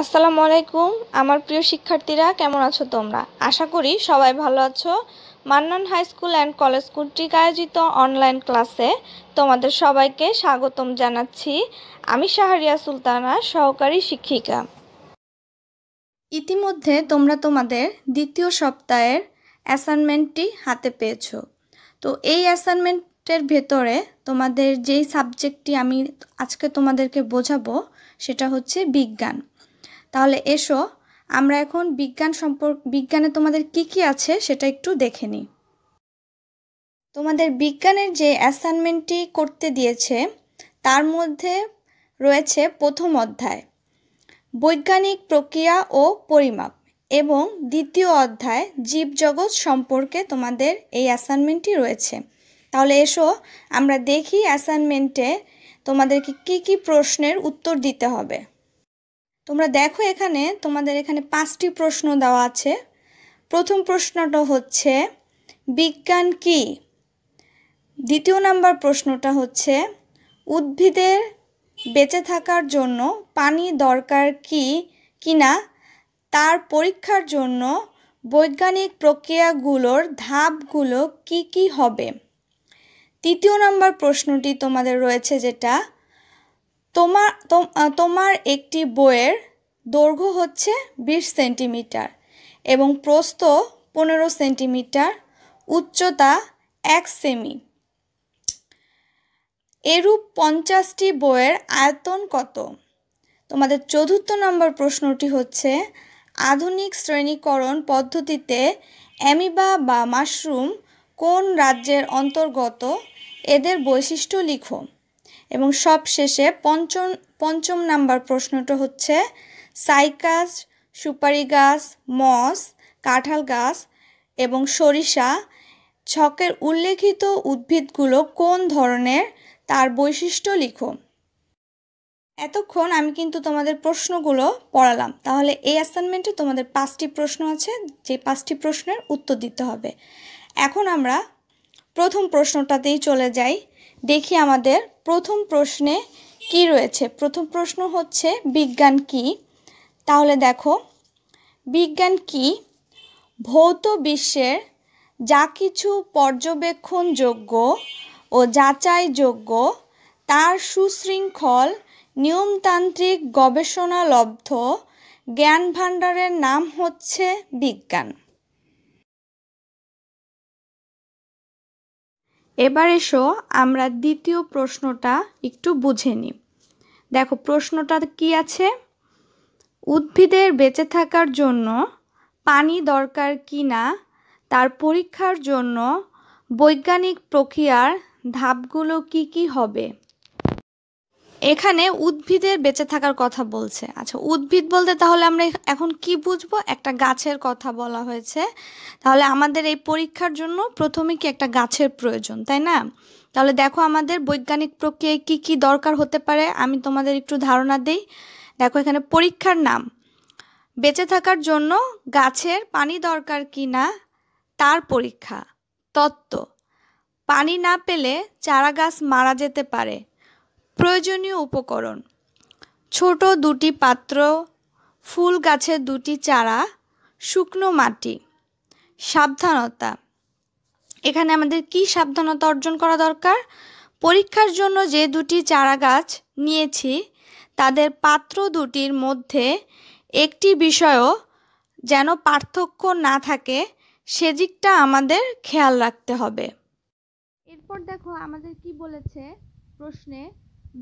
আসসালামু আলাইকুম আমার প্রিয় শিক্ষার্থীরা কেমন আছো তোমরা আশা করি সবাই ভালো আছো Mannan high school and college কর্তৃক আয়োজিত অনলাইন ক্লাসে তোমাদের সবাইকে স্বাগতম জানাচ্ছি আমি শাহরিয়া সুলতানা সহকারী শিক্ষিকা ইতিমধ্যে তোমরা তোমাদের দ্বিতীয় সপ্তাহের অ্যাসাইনমেন্টটি হাতে পেয়েছো তো এই অ্যাসাইনমেন্টের ভেতরে তোমাদের যেই সাবজেক্টটি আমি আজকে তোমাদেরকে বোঝাবো সেটা হচ্ছে বিজ্ঞান তাহলে এসো আমরা এখন বিজ্ঞান সম্পর্ক বিজ্ঞানে তোমাদের কি কি আছে সেটা একটু দেখে নিই তোমাদের বিজ্ঞানের যে অ্যাসাইনমেন্টটি করতে দিয়েছে তার মধ্যে রয়েছে প্রথম অধ্যায় বৈজ্ঞানিক প্রক্রিয়া ও পরিমাপ এবং দ্বিতীয় অধ্যায় জীবজগৎ সম্পর্কে তোমাদের এই অ্যাসাইনমেন্টটি রয়েছে তাহলে এসো আমরা দেখি অ্যাসাইনমেন্টে তোমাদেরকে কি কি প্রশ্নের উত্তর দিতে হবে তোমরা দেখো এখানে তোমাদের এখানে পাঁচটি প্রশ্ন দেওয়া আছে প্রথম প্রশ্নটা হচ্ছে বিজ্ঞান কি দ্বিতীয় নাম্বার প্রশ্নটা হচ্ছে উদ্ভিদের বেঁচে থাকার জন্য পানি দরকার কি কিনা তার পরীক্ষার জন্য বৈজ্ঞানিক প্রক্রিয়াগুলোর ধাপগুলো কি কি হবে তৃতীয় নাম্বার প্রশ্নটি তোমাদের রয়েছে যেটা তোমার তোমার একটি বইয়ের দৈর্ঘ্য হচ্ছে বিশ সেন্টিমিটার এবং প্রস্থ পনেরো সেন্টিমিটার উচ্চতা এক সেমি এরূপ পঞ্চাশটি বইয়ের আয়তন কত তোমাদের চতুর্থ নম্বর প্রশ্নটি হচ্ছে আধুনিক শ্রেণীকরণ পদ্ধতিতে অ্যামিবা বা মাশরুম কোন রাজ্যের অন্তর্গত এদের বৈশিষ্ট্য লিখো এবং সব শেষে পঞ্চম পঞ্চম নাম্বার প্রশ্নটা হচ্ছে সাইকাস সুপারি গাছ মস কাঁঠাল গাছ এবং সরিষা ছকের উল্লেখিত উদ্ভিদগুলো কোন ধরনের তার বৈশিষ্ট্য লিখো এতক্ষণ আমি কিন্তু তোমাদের প্রশ্নগুলো পড়ালাম তাহলে এই অ্যাসাইনমেন্টে তোমাদের পাঁচটি প্রশ্ন আছে যে পাঁচটি প্রশ্নের উত্তর দিতে হবে এখন আমরা প্রথম প্রশ্নটাতেই চলে যাই দেখি আমাদের প্রথম প্রশ্নে কি রয়েছে প্রথম প্রশ্ন হচ্ছে বিজ্ঞান কি তাহলে দেখো বিজ্ঞান কি ভৌত বিশ্বের যা কিছু পর্যবেক্ষণযোগ্য ও যাচাইযোগ্য তার সুশৃঙ্খল নিয়মতান্ত্রিক গবেষণালব্ধ জ্ঞান ভাণ্ডারের নাম হচ্ছে বিজ্ঞান এবার এসো আমরা দ্বিতীয় প্রশ্নটা একটু বুঝে নিই দেখো প্রশ্নটা কি আছে উদ্ভিদের বেঁচে থাকার জন্য পানি দরকার কি না তার পরীক্ষার জন্য বৈজ্ঞানিক প্রক্রিয়ার ধাপগুলো কি কি হবে এখানে উদ্ভিদের বেঁচে থাকার কথা বলছে আচ্ছা উদ্ভিদ বলতে তাহলে আমরা এখন কি বুঝবো একটা গাছের কথা বলা হয়েছে তাহলে আমাদের এই পরীক্ষার জন্য প্রথমে কি একটা গাছের প্রয়োজন তাই না তাহলে দেখো আমাদের বৈজ্ঞানিক প্রক্রিয়ায় কি কি দরকার হতে পারে আমি তোমাদের একটু ধারণা দেই দেখো এখানে পরীক্ষার নাম বেঁচে থাকার জন্য গাছের পানি দরকার কি না তার পরীক্ষা তত্ত্ব পানি না পেলে চারা গাছ মারা যেতে পারে প্রয়োজনীয় উপকরণ ছোট দুটি পাত্র ফুল গাছের দুটি চারা শুকনো মাটি সাবধানতা এখানে আমাদের কি সাবধানতা অর্জন করা দরকার পরীক্ষার জন্য যে দুটি চারা গাছ নিয়েছি তাদের পাত্র দুটির মধ্যে একটি বিষয়ও যেন পার্থক্য না থাকে সেদিকটা আমাদের খেয়াল রাখতে হবে এরপর দেখো আমাদের কি বলেছে প্রশ্নে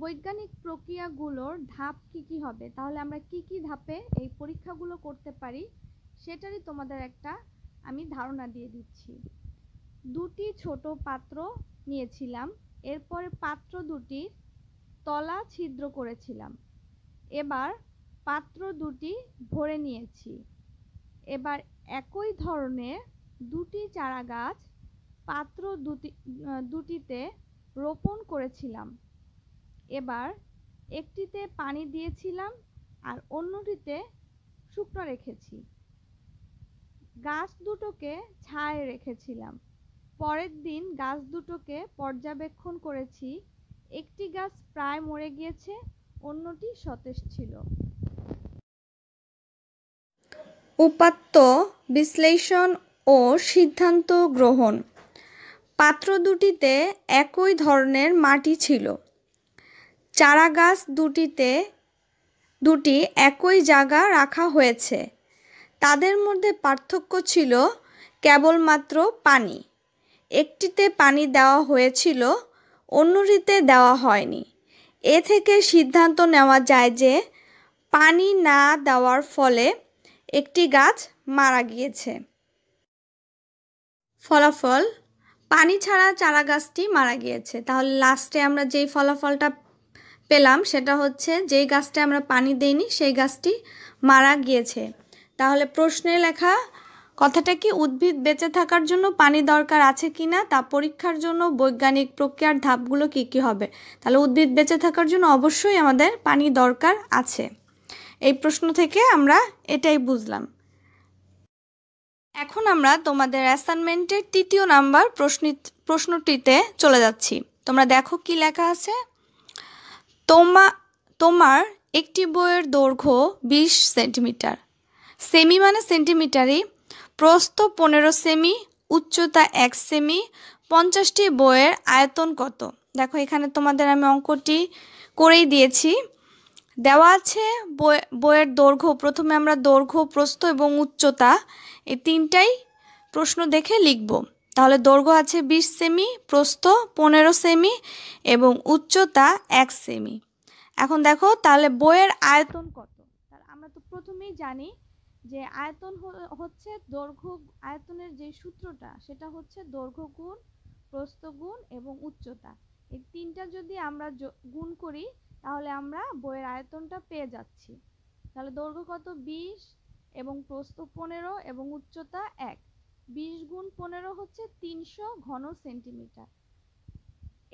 বৈজ্ঞানিক প্রক্রিয়াগুলোর ধাপ কি কি হবে তাহলে আমরা কি কি ধাপে এই পরীক্ষাগুলো করতে পারি সেটারই তোমাদের একটা আমি ধারণা দিয়ে দিচ্ছি দুটি ছোট পাত্র নিয়েছিলাম এরপরে পাত্র দুটি তলা ছিদ্র করেছিলাম এবার পাত্র দুটি ভরে নিয়েছি এবার একই ধরনের দুটি চারা গাছ পাত্র দুটি দুটিতে রোপণ করেছিলাম এবার একটিতে পানি দিয়েছিলাম আর অন্যটিতে শুকনো রেখেছি গাছ দুটোকে ছায় রেখেছিলাম পরের দিন গাছ দুটোকে পর্যবেক্ষণ করেছি একটি গাছ প্রায় মরে গিয়েছে অন্যটি সতেজ ছিল উপাত্ত বিশ্লেষণ ও সিদ্ধান্ত গ্রহণ পাত্র দুটিতে একই ধরনের মাটি ছিল চারা গাছ দুটিতে দুটি একই জায়গা রাখা হয়েছে তাদের মধ্যে পার্থক্য ছিল কেবলমাত্র পানি একটিতে পানি দেওয়া হয়েছিল অন্যটিতে দেওয়া হয়নি এ থেকে সিদ্ধান্ত নেওয়া যায় যে পানি না দেওয়ার ফলে একটি গাছ মারা গিয়েছে ফলাফল পানি ছাড়া চারা গাছটি মারা গিয়েছে তাহলে লাস্টে আমরা যেই ফলাফলটা পেলাম সেটা হচ্ছে যেই গাছটা আমরা পানি দেইনি সেই গাছটি মারা গিয়েছে তাহলে প্রশ্নে লেখা কথাটা কি উদ্ভিদ বেঁচে থাকার জন্য পানি দরকার আছে কি না তা পরীক্ষার জন্য বৈজ্ঞানিক প্রক্রিয়ার ধাপগুলো কি কি হবে তাহলে উদ্ভিদ বেঁচে থাকার জন্য অবশ্যই আমাদের পানি দরকার আছে এই প্রশ্ন থেকে আমরা এটাই বুঝলাম এখন আমরা তোমাদের অ্যাসাইনমেন্টের তৃতীয় নাম্বার প্রশ্নটিতে চলে যাচ্ছি তোমরা দেখো কি লেখা আছে তোমা তোমার একটি বইয়ের দৈর্ঘ্য বিশ সেন্টিমিটার সেমি মানে সেন্টিমিটারই প্রস্থ পনেরো সেমি উচ্চতা এক সেমি পঞ্চাশটি বইয়ের আয়তন কত দেখো এখানে তোমাদের আমি অঙ্কটি করেই দিয়েছি দেওয়া আছে বইয়ের দৈর্ঘ্য প্রথমে আমরা দৈর্ঘ্য প্রস্থ এবং উচ্চতা এই তিনটাই প্রশ্ন দেখে লিখবো তাহলে দৈর্ঘ্য আছে ২০ সেমি প্রস্থ পনেরো সেমি এবং উচ্চতা এক সেমি এখন দেখো তাহলে বইয়ের আয়তন কত আমরা তো প্রথমেই জানি যে আয়তন হচ্ছে দৈর্ঘ্য আয়তনের যে সূত্রটা সেটা হচ্ছে দৈর্ঘ্য গুণ প্রস্থ গুণ এবং উচ্চতা এই তিনটা যদি আমরা গুণ করি তাহলে আমরা বইয়ের আয়তনটা পেয়ে যাচ্ছি তাহলে দৈর্ঘ্য কত বিশ এবং প্রস্থ পনেরো এবং উচ্চতা এক বিশ গুণ পনেরো হচ্ছে তিনশো ঘন সেন্টিমিটার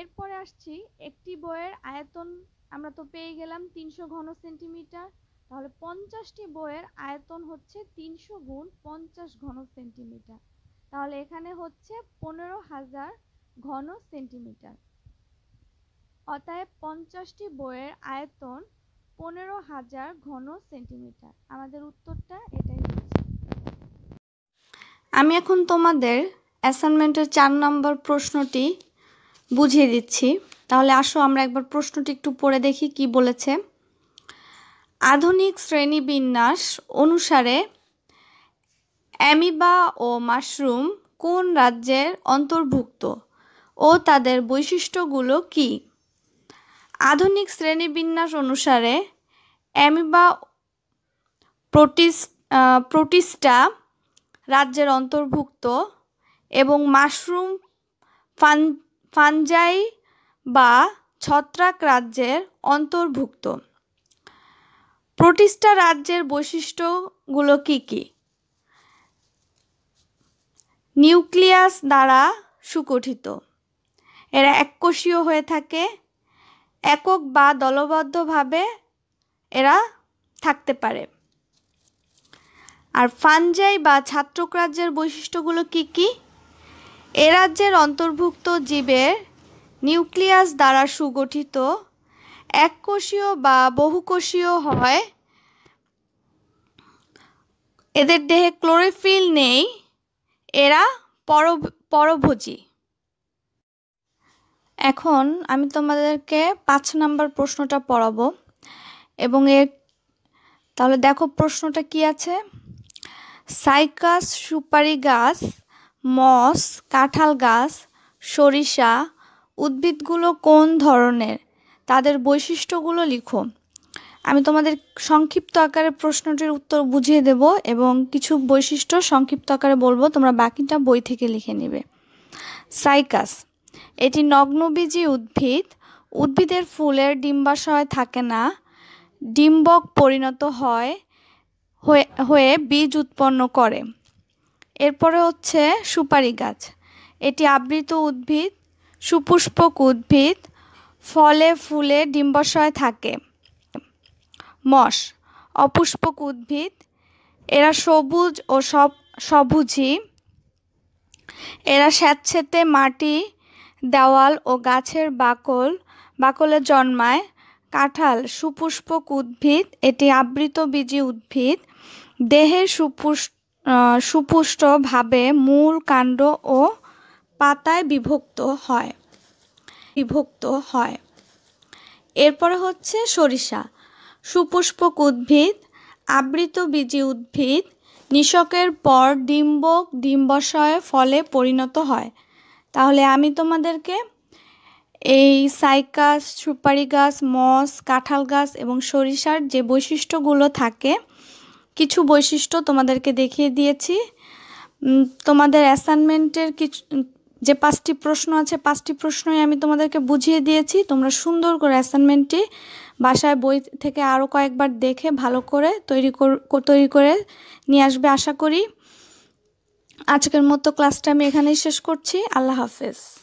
এরপরে আসছি একটি বইয়ের আয়তন আমরা তো পেয়ে গেলাম তিনশো ঘন সেন্টিমিটার তাহলে পঞ্চাশটি বইয়ের আয়তন হচ্ছে তিনশো গুণ পঞ্চাশ ঘন সেন্টিমিটার তাহলে এখানে হচ্ছে পনেরো হাজার ঘন সেন্টিমিটার অতএব পঞ্চাশটি বইয়ের আয়তন পনেরো হাজার ঘন সেন্টিমিটার আমাদের উত্তরটা আমি এখন তোমাদের অ্যাসাইনমেন্টের চার নম্বর প্রশ্নটি বুঝিয়ে দিচ্ছি তাহলে আসো আমরা একবার প্রশ্নটি একটু পড়ে দেখি কি বলেছে আধুনিক বিন্যাস অনুসারে অ্যামিবা ও মাশরুম কোন রাজ্যের অন্তর্ভুক্ত ও তাদের বৈশিষ্ট্যগুলো কি আধুনিক শ্রেণীবিন্যাস অনুসারে অ্যামিবা প্রোটিস প্রোটিস্টা রাজ্যের অন্তর্ভুক্ত এবং মাশরুম ফান ফানজাই বা ছত্রাক রাজ্যের অন্তর্ভুক্ত প্রতিষ্ঠা রাজ্যের বৈশিষ্ট্যগুলো কী কী নিউক্লিয়াস দ্বারা সুগঠিত এরা এককোষীয় হয়ে থাকে একক বা দলবদ্ধভাবে এরা থাকতে পারে আর ফানজাই বা ছাত্রক রাজ্যের বৈশিষ্ট্যগুলো কি কি এ রাজ্যের অন্তর্ভুক্ত জীবের নিউক্লিয়াস দ্বারা সুগঠিত এককোষীয় বা বহুকোষীয় হয় এদের দেহে ক্লোরোফিল নেই এরা পর পরভোজী এখন আমি তোমাদেরকে পাঁচ নাম্বার প্রশ্নটা পড়াবো এবং এর তাহলে দেখো প্রশ্নটা কি আছে সাইকাস সুপারি গাছ মস কাঁঠাল গাছ সরিষা উদ্ভিদগুলো কোন ধরনের তাদের বৈশিষ্ট্যগুলো লিখো আমি তোমাদের সংক্ষিপ্ত আকারে প্রশ্নটির উত্তর বুঝিয়ে দেব এবং কিছু বৈশিষ্ট্য সংক্ষিপ্ত আকারে বলবো তোমরা বাকিটা বই থেকে লিখে নেবে সাইকাস এটি নগ্নবীজী উদ্ভিদ উদ্ভিদের ফুলের ডিম্বাশয় থাকে না ডিম্বক পরিণত হয় হয়ে বীজ উৎপন্ন করে এরপরে হচ্ছে সুপারি গাছ এটি আবৃত উদ্ভিদ সুপুষ্পক উদ্ভিদ ফলে ফুলে ডিম্বাশয় থাকে মশ অপুষ্পক উদ্ভিদ এরা সবুজ ও সব সবুজি এরা স্যাঁতস্যাঁতে মাটি দেওয়াল ও গাছের বাকল বাকলে জন্মায় কাঁঠাল সুপুষ্পক উদ্ভিদ এটি আবৃত বীজি উদ্ভিদ দেহের সুপুষ্টভাবে মূল কাণ্ড ও পাতায় বিভক্ত হয় বিভক্ত হয় এরপরে হচ্ছে সরিষা সুপুষ্পক উদ্ভিদ আবৃত বীজি উদ্ভিদ নিষকের পর ডিম্বক ডিম্বাশয় ফলে পরিণত হয় তাহলে আমি তোমাদেরকে এই সাইকাস সুপারি গাছ মস কাঁঠাল গাছ এবং সরিষার যে বৈশিষ্ট্যগুলো থাকে কিছু বৈশিষ্ট্য তোমাদেরকে দেখিয়ে দিয়েছি তোমাদের অ্যাসাইনমেন্টের কিছু যে পাঁচটি প্রশ্ন আছে পাঁচটি প্রশ্নই আমি তোমাদেরকে বুঝিয়ে দিয়েছি তোমরা সুন্দর করে অ্যাসাইনমেন্টটি বাসায় বই থেকে আরও কয়েকবার দেখে ভালো করে তৈরি তৈরি করে নিয়ে আসবে আশা করি আজকের মতো ক্লাসটা আমি এখানেই শেষ করছি আল্লাহ হাফেজ